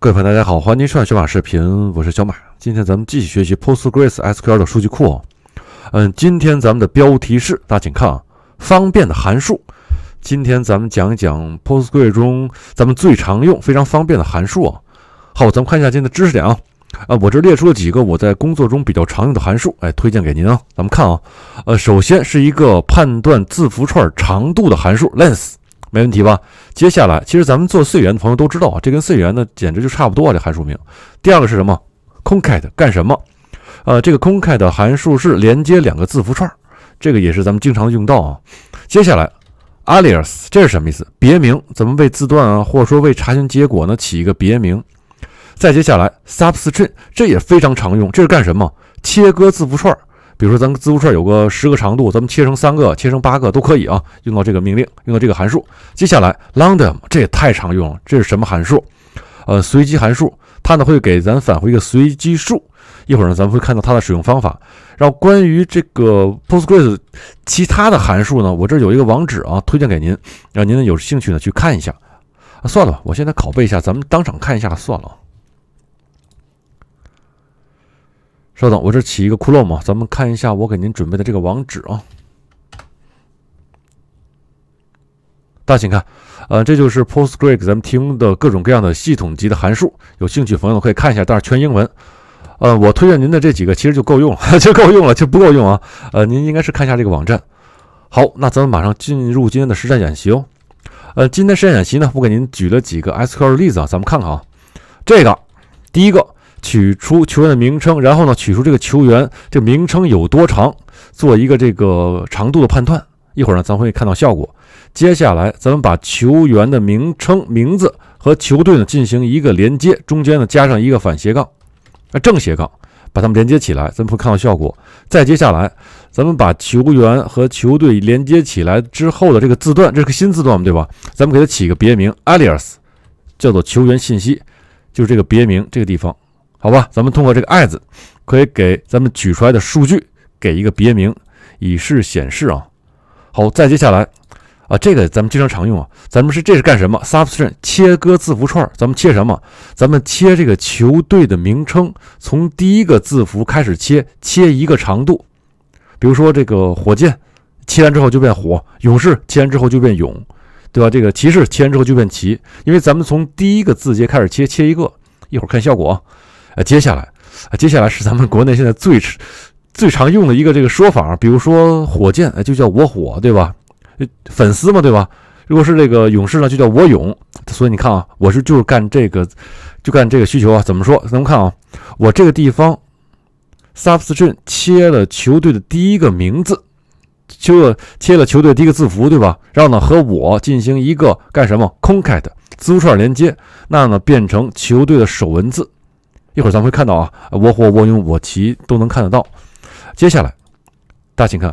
各位朋友，大家好，欢迎收看小马视频，我是小马。今天咱们继续学习 PostgreSQL s 的数据库。嗯，今天咱们的标题是，大家请看，啊，方便的函数。今天咱们讲一讲 p o s t g r e s 中咱们最常用、非常方便的函数。啊。好，咱们看一下今天的知识点啊。啊，我这列出了几个我在工作中比较常用的函数，哎，推荐给您啊。咱们看啊，呃，首先是一个判断字符串长度的函数 length。没问题吧？接下来，其实咱们做溯元的朋友都知道啊，这跟溯元呢简直就差不多啊，这函数名。第二个是什么？concat 干什么？呃，这个 concat 函数是连接两个字符串，这个也是咱们经常用到啊。接下来，alias 这是什么意思？别名，咱们为字段啊，或者说为查询结果呢起一个别名。再接下来，substring 这也非常常用，这是干什么？切割字符串。比如说，咱们字符串有个十个长度，咱们切成三个，切成八个都可以啊。用到这个命令，用到这个函数。接下来 l a n d o m 这也太常用了。这是什么函数？呃，随机函数，它呢会给咱返回一个随机数。一会儿呢，咱们会看到它的使用方法。然后，关于这个 p o s t g r e s 其他的函数呢，我这有一个网址啊，推荐给您，让您呢有兴趣呢去看一下。啊，算了吧，我现在拷贝一下，咱们当场看一下算了。稍等，我这起一个窟窿啊，咱们看一下我给您准备的这个网址啊。大家请看，呃，这就是 p o s t g r e s 咱们提供的各种各样的系统级的函数，有兴趣朋友可以看一下，但是全英文。呃，我推荐您的这几个其实就够用了，就够用了就不够用啊。呃，您应该是看一下这个网站。好，那咱们马上进入今天的实战演习哦。呃，今天实战演习呢，我给您举了几个 SQL 例子啊，咱们看看啊。这个第一个。取出球员的名称，然后呢，取出这个球员这个名称有多长，做一个这个长度的判断。一会儿呢，咱会看到效果。接下来，咱们把球员的名称、名字和球队呢进行一个连接，中间呢加上一个反斜杠，啊，正斜杠，把它们连接起来，咱们会看到效果。再接下来，咱们把球员和球队连接起来之后的这个字段，这是个新字段嘛，对吧？咱们给它起个别名，alias，叫做球员信息，就是这个别名，这个地方。好吧，咱们通过这个爱”字，可以给咱们举出来的数据给一个别名，以示显示啊。好，再接下来啊，这个咱们经常常用啊。咱们是这是干什么？substring 切割字符串。咱们切什么？咱们切这个球队的名称，从第一个字符开始切，切一个长度。比如说这个火箭，切完之后就变火；勇士切完之后就变勇，对吧？这个骑士切完之后就变骑，因为咱们从第一个字节开始切，切一个。一会儿看效果。啊。接下来啊，接下来是咱们国内现在最最常用的一个这个说法，比如说火箭，就叫我火，对吧？粉丝嘛，对吧？如果是这个勇士呢，就叫我勇。所以你看啊，我是就是干这个，就干这个需求啊。怎么说？咱们看啊，我这个地方 s u b s t r i n 切了球队的第一个名字，就切了球队第一个字符，对吧？然后呢，和我进行一个干什么 concat 字符串连接，那呢变成球队的首文字。一会儿咱们会看到啊，我火我用我骑都能看得到。接下来，大家请看，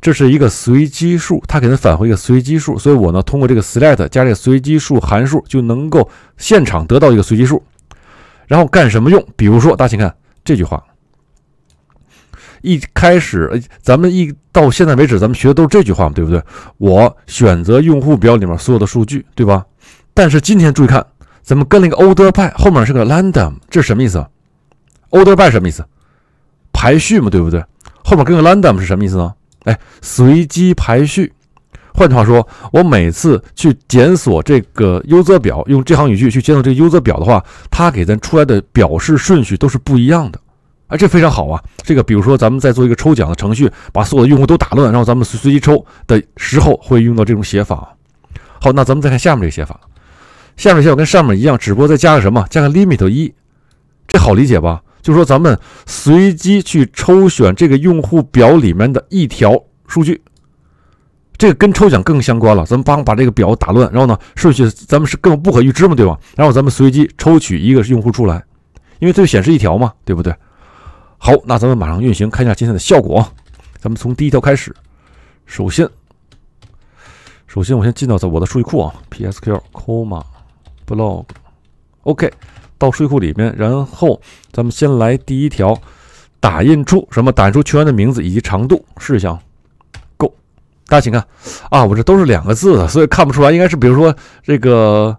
这是一个随机数，它给它返回一个随机数，所以我呢通过这个 select 加这个随机数函数就能够现场得到一个随机数。然后干什么用？比如说，大家请看这句话。一开始，咱们一到现在为止，咱们学的都是这句话嘛，对不对？我选择用户表里面所有的数据，对吧？但是今天注意看。怎么跟那个 order by 后面是个 random，这是什么意思？order by 什么意思？排序嘛，对不对？后面跟个 random 是什么意思呢？哎，随机排序。换句话说，我每次去检索这个优则表，用这行语句去检索这个优则表的话，它给咱出来的表示顺序都是不一样的。哎，这非常好啊。这个比如说，咱们在做一个抽奖的程序，把所有的用户都打乱，然后咱们随随机抽的时候，会用到这种写法。好，那咱们再看下面这个写法。下面效果跟上面一样，只不过再加个什么，加个 limit 一，这好理解吧？就是说咱们随机去抽选这个用户表里面的一条数据，这个跟抽奖更相关了。咱们帮把这个表打乱，然后呢顺序，咱们是更不可预知嘛，对吧？然后咱们随机抽取一个用户出来，因为就显示一条嘛，对不对？好，那咱们马上运行，看一下今天的效果。咱们从第一条开始，首先，首先我先进到在我的数据库啊，psql coma。blog，OK，到数据库里面，然后咱们先来第一条，打印出什么？打印出球员的名字以及长度。事项，Go。大家请看啊，我这都是两个字的，所以看不出来。应该是比如说这个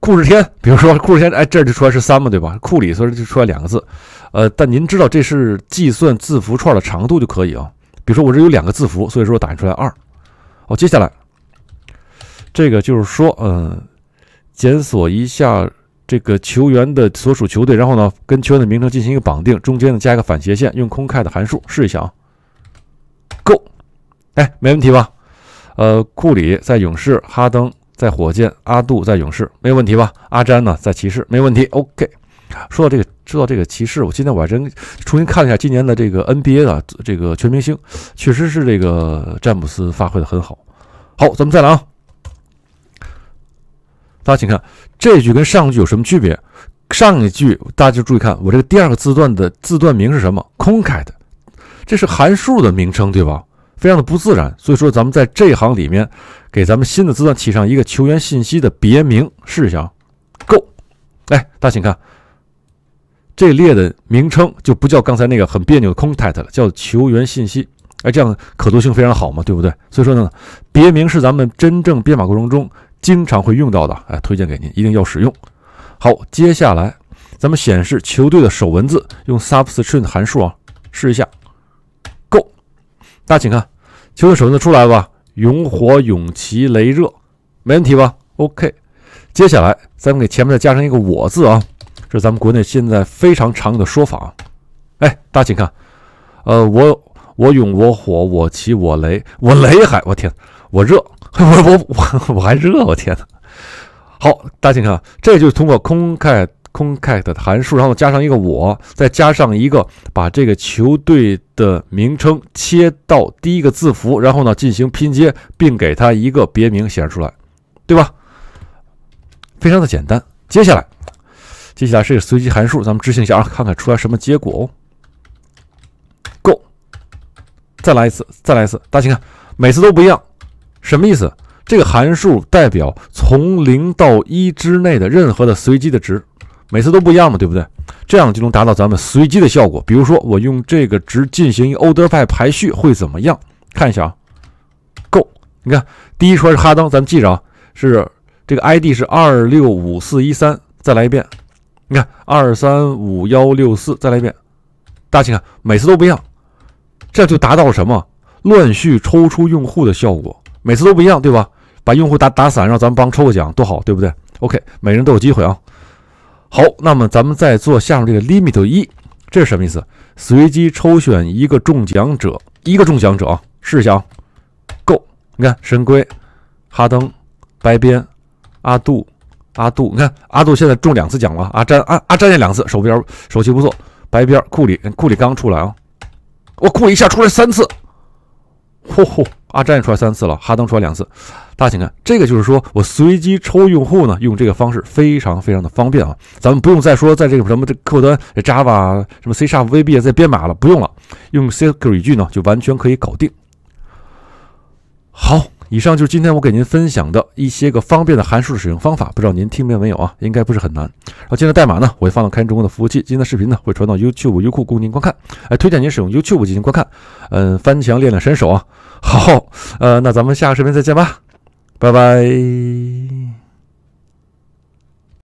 库日天，比如说库日天，哎，这就出来是三嘛，对吧？库里所以就出来两个字。呃，但您知道这是计算字符串的长度就可以啊。比如说我这有两个字符，所以说打印出来二。哦，接下来这个就是说，嗯。检索一下这个球员的所属球队，然后呢，跟球员的名称进行一个绑定，中间呢加一个反斜线，用空开的函数试一下啊。Go，哎，没问题吧？呃，库里在勇士，哈登在火箭，阿杜在勇士，没有问题吧？阿詹呢在骑士，没问题。OK，说到这个，说到这个骑士，我今天我还真重新看了一下今年的这个 NBA 的这个全明星，确实是这个詹姆斯发挥的很好。好，咱们再来啊。大家请看这句跟上句有什么区别？上一句大家就注意看，我这个第二个字段的字段名是什么？contact，这是函数的名称，对吧？非常的不自然。所以说咱们在这行里面给咱们新的字段起上一个球员信息的别名，试一下。Go，来，大家请看这列的名称就不叫刚才那个很别扭的 contact 了，叫球员信息。哎，这样可读性非常好嘛，对不对？所以说呢，别名是咱们真正编码过程中。经常会用到的，哎，推荐给您，一定要使用。好，接下来咱们显示球队的首文字，用 substring 函数啊，试一下。Go，大家请看，球队首文字出来了吧？勇火勇骑雷热，没问题吧？OK。接下来咱们给前面再加上一个“我”字啊，这是咱们国内现在非常常用的说法啊。哎，大家请看，呃，我我勇我火我骑我雷我雷海我天我热。我我我我还热，我天哪！好，大家请看啊，这就是通过 concat concat 函数，然后加上一个我，再加上一个把这个球队的名称切到第一个字符，然后呢进行拼接，并给它一个别名显示出来，对吧？非常的简单。接下来，接下来是一个随机函数，咱们执行一下啊，看看出来什么结果哦。Go，再来一次，再来一次，大家请看，每次都不一样。什么意思？这个函数代表从零到一之内的任何的随机的值，每次都不一样嘛，对不对？这样就能达到咱们随机的效果。比如说，我用这个值进行一 order by 排序会怎么样？看一下啊，Go，你看第一圈是哈登，咱们记着啊，是这个 ID 是二六五四一三，再来一遍。你看二三五幺六四，再来一遍。大家请看，每次都不一样，这就达到了什么乱序抽出用户的效果。每次都不一样，对吧？把用户打打散，让咱们帮抽个奖，多好，对不对？OK，每人都有机会啊。好，那么咱们再做下面这个 l i m i t 一，这是什么意思？随机抽选一个中奖者，一个中奖者，啊，试一下啊。Go，你看，神龟、哈登、白边、阿杜、阿杜，你看阿杜现在中两次奖了。阿詹、阿阿詹也两次，手边手气不错。白边、库里，库里刚出来啊。我库里一下出来三次，呼呼。阿詹也出来三次了，哈登出来两次。大家请看，这个就是说我随机抽用户呢，用这个方式非常非常的方便啊。咱们不用再说在这个什么这客户端 Java 什么 C Sharp VB 在编码了，不用了，用 C 语句呢就完全可以搞定。好。以上就是今天我给您分享的一些个方便的函数的使用方法，不知道您听明白没有啊？应该不是很难。然后今天的代码呢，我会放到开源中国的服务器。今天的视频呢，会传到 YouTube、优酷供您观看。哎，推荐您使用 YouTube 进行观看。嗯，翻墙练练身手啊。好，呃，那咱们下个视频再见吧，拜拜。